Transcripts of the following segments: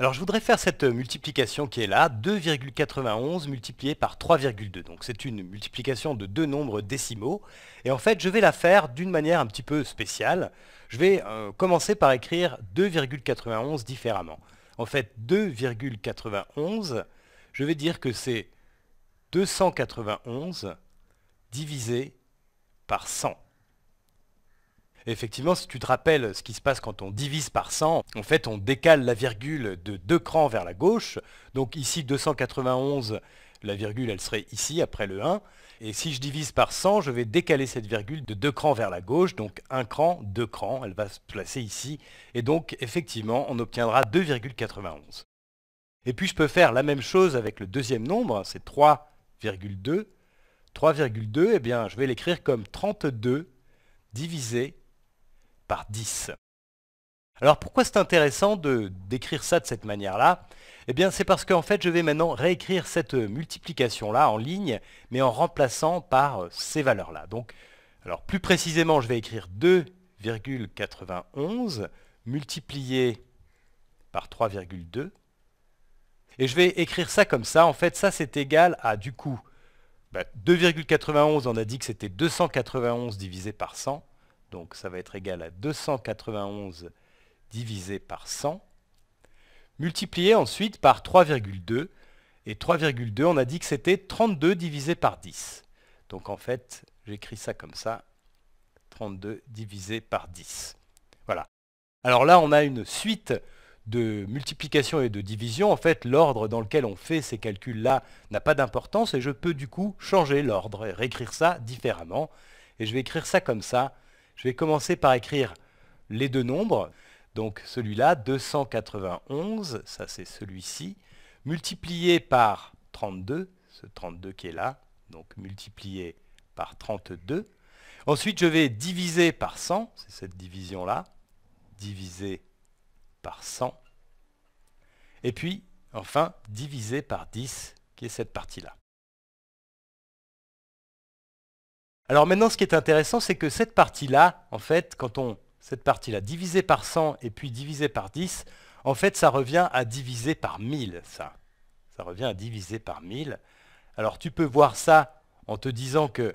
Alors je voudrais faire cette euh, multiplication qui est là, 2,91 multiplié par 3,2. Donc c'est une multiplication de deux nombres décimaux. Et en fait, je vais la faire d'une manière un petit peu spéciale. Je vais euh, commencer par écrire 2,91 différemment. En fait, 2,91, je vais dire que c'est 291 divisé par 100 effectivement, si tu te rappelles ce qui se passe quand on divise par 100, en fait, on décale la virgule de deux crans vers la gauche. Donc ici, 291, la virgule, elle serait ici, après le 1. Et si je divise par 100, je vais décaler cette virgule de deux crans vers la gauche, donc un cran, deux crans, elle va se placer ici. Et donc, effectivement, on obtiendra 2,91. Et puis, je peux faire la même chose avec le deuxième nombre, hein, c'est 3,2. 3,2, eh bien, je vais l'écrire comme 32 divisé 10. Alors pourquoi c'est intéressant de d'écrire ça de cette manière-là Eh bien c'est parce qu'en fait je vais maintenant réécrire cette multiplication-là en ligne, mais en remplaçant par euh, ces valeurs-là. Donc, alors plus précisément je vais écrire 2,91 multiplié par 3,2. Et je vais écrire ça comme ça. En fait ça c'est égal à du coup 2,91 bah, on a dit que c'était 291 divisé par 100. Donc ça va être égal à 291 divisé par 100, multiplié ensuite par 3,2. Et 3,2, on a dit que c'était 32 divisé par 10. Donc en fait, j'écris ça comme ça, 32 divisé par 10. Voilà. Alors là, on a une suite de multiplication et de division. En fait, l'ordre dans lequel on fait ces calculs-là n'a pas d'importance et je peux du coup changer l'ordre réécrire ça différemment. Et je vais écrire ça comme ça, je vais commencer par écrire les deux nombres. Donc celui-là, 291, ça c'est celui-ci, multiplié par 32, ce 32 qui est là, donc multiplié par 32. Ensuite, je vais diviser par 100, c'est cette division-là, diviser par 100. Et puis, enfin, diviser par 10, qui est cette partie-là. Alors maintenant, ce qui est intéressant, c'est que cette partie-là, en fait, quand on... Cette partie-là, divisée par 100 et puis divisée par 10, en fait, ça revient à diviser par 1000, ça. Ça revient à diviser par 1000. Alors tu peux voir ça en te disant que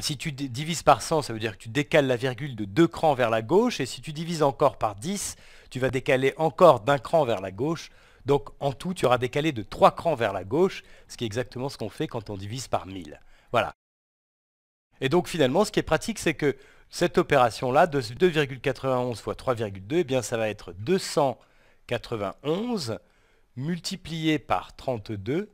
si tu divises par 100, ça veut dire que tu décales la virgule de deux crans vers la gauche, et si tu divises encore par 10, tu vas décaler encore d'un cran vers la gauche. Donc en tout, tu auras décalé de trois crans vers la gauche, ce qui est exactement ce qu'on fait quand on divise par 1000. Voilà. Et donc finalement, ce qui est pratique, c'est que cette opération-là, de 2,91 fois 3,2, eh bien ça va être 291 multiplié par 32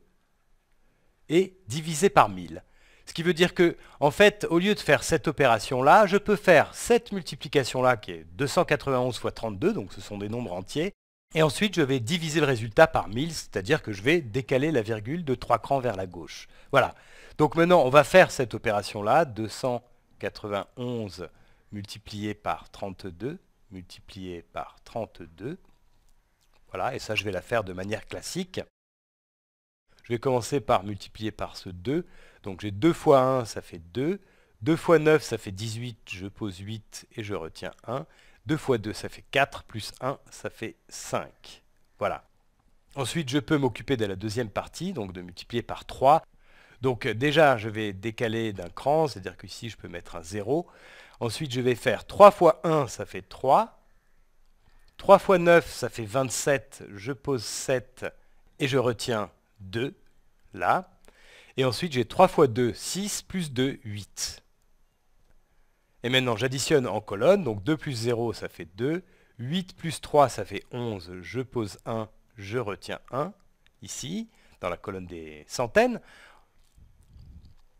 et divisé par 1000. Ce qui veut dire que, en fait, au lieu de faire cette opération-là, je peux faire cette multiplication-là, qui est 291 fois 32, donc ce sont des nombres entiers, et ensuite, je vais diviser le résultat par 1000, c'est-à-dire que je vais décaler la virgule de 3 crans vers la gauche. Voilà. Donc maintenant, on va faire cette opération-là, 291 multiplié par 32, multiplié par 32. Voilà, et ça, je vais la faire de manière classique. Je vais commencer par multiplier par ce 2. Donc j'ai 2 fois 1, ça fait 2. 2 fois 9, ça fait 18, je pose 8 et je retiens 1. 2 fois 2, ça fait 4, plus 1, ça fait 5. Voilà. Ensuite, je peux m'occuper de la deuxième partie, donc de multiplier par 3. Donc euh, déjà, je vais décaler d'un cran, c'est-à-dire qu'ici, je peux mettre un 0. Ensuite, je vais faire 3 fois 1, ça fait 3. 3 fois 9, ça fait 27. Je pose 7 et je retiens 2, là. Et ensuite, j'ai 3 fois 2, 6, plus 2, 8. Et maintenant, j'additionne en colonne. Donc 2 plus 0, ça fait 2. 8 plus 3, ça fait 11. Je pose 1, je retiens 1. Ici, dans la colonne des centaines.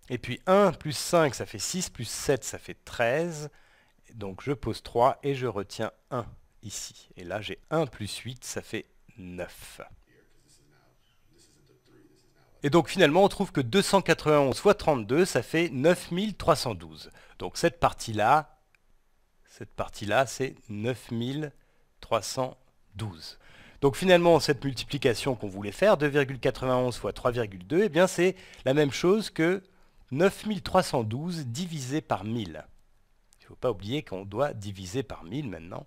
Et puis 1 plus 5, ça fait 6. Plus 7, ça fait 13. Donc je pose 3 et je retiens 1 ici. Et là, j'ai 1 plus 8, ça fait 9. Et donc finalement, on trouve que 291 fois 32, ça fait 9312. Donc cette partie-là, cette partie-là, c'est 9312. Donc finalement, cette multiplication qu'on voulait faire, 2,91 fois 3,2, et eh bien c'est la même chose que 9312 divisé par 1000. Il ne faut pas oublier qu'on doit diviser par 1000 maintenant.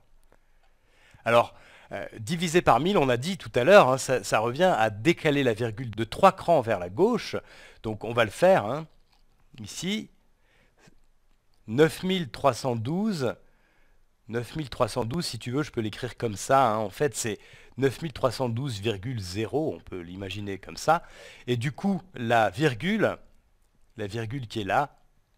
Alors, euh, divisé par 1000, on a dit tout à l'heure, hein, ça, revient à décaler la virgule de 3 crans vers la gauche. Donc on va le faire hein, ici. 9312. 9312, si tu veux, je peux l'écrire comme ça. Hein. En fait, c'est 9312,0, on peut l'imaginer comme ça. Et du coup, la virgule, la virgule qui est là,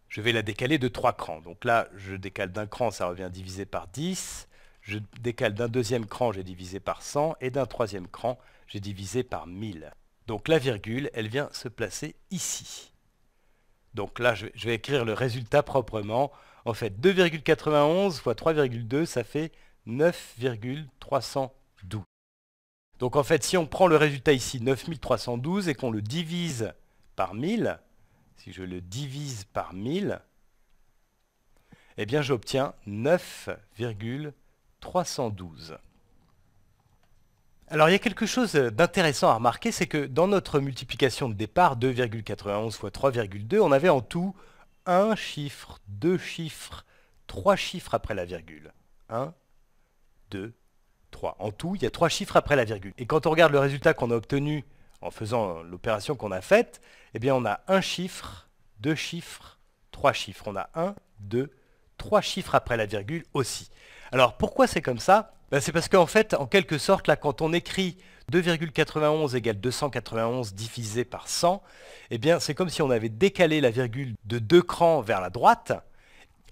je vais la décaler de 3 crans. Donc là, je décale d'un cran, ça revient diviser par 10. Je décale d'un deuxième cran, j'ai divisé par 100, et d'un troisième cran, j'ai divisé par 1000. Donc la virgule, elle vient se placer ici. Donc là, je vais, écrire le résultat proprement. En fait, 2,91 fois 3,2, ça fait 9,312. Donc en fait, si on prend le résultat ici, 9312, et qu'on le divise par 1000, si je le divise par 1000, eh bien j'obtiens 9,312. 312. Alors il y a quelque chose d'intéressant à remarquer, c'est que dans notre multiplication de départ, 2,91 fois 3,2, on avait en tout un chiffre, deux chiffres, trois chiffres après la virgule. 1, 2, 3. En tout, il y a trois chiffres après la virgule. Et quand on regarde le résultat qu'on a obtenu en faisant l'opération qu'on a faite, eh bien on a un chiffre, deux chiffres, trois chiffres. On a 1, 2, trois chiffres après la virgule aussi. Alors pourquoi c'est comme ça ben, C'est parce qu'en fait, en quelque sorte, là, quand on écrit 2,91 égale 291 divisé par 100, eh bien c'est comme si on avait décalé la virgule de deux crans vers la droite,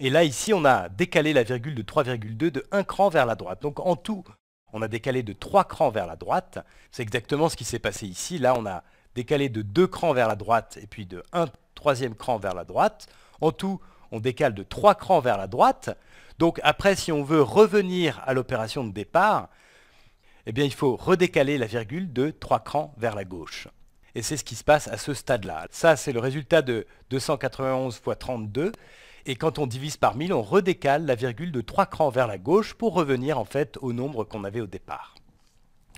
et là ici on a décalé la virgule de 3,2 de un cran vers la droite. Donc en tout, on a décalé de 3 crans vers la droite. C'est exactement ce qui s'est passé ici. Là, on a décalé de 2 crans vers la droite et puis de 1 troisième cran vers la droite. En tout, on décale de 3 crans vers la droite. Donc après, si on veut revenir à l'opération de départ, eh bien, il faut redécaler la virgule de 3 crans vers la gauche. Et c'est ce qui se passe à ce stade-là. Ça, c'est le résultat de 291 x 32. Et quand on divise par 1000, on redécale la virgule de 3 crans vers la gauche pour revenir en fait au nombre qu'on avait au départ.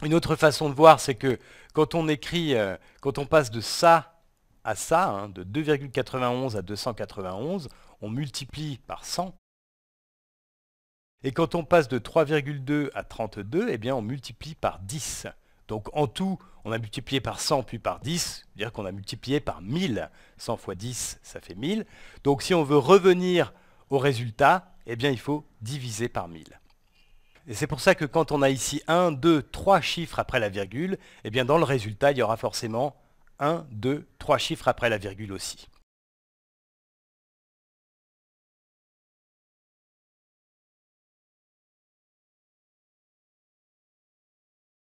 Une autre façon de voir, c'est que quand on écrit, euh, quand on passe de ça à ça, hein, de 2,91 à 291, on multiplie par 100. Et quand on passe de 3,2 à 32, eh on multiplie par 10. Donc en tout, on a multiplié par 100 puis par 10, c'est-à-dire qu'on a multiplié par 1000. 100 fois 10, ça fait 1000. Donc si on veut revenir au résultat, eh bien il faut diviser par 1000. Et c'est pour ça que quand on a ici 1, 2, 3 chiffres après la virgule, eh dans le résultat, il y aura forcément 1, 2, 3 chiffres après la virgule aussi.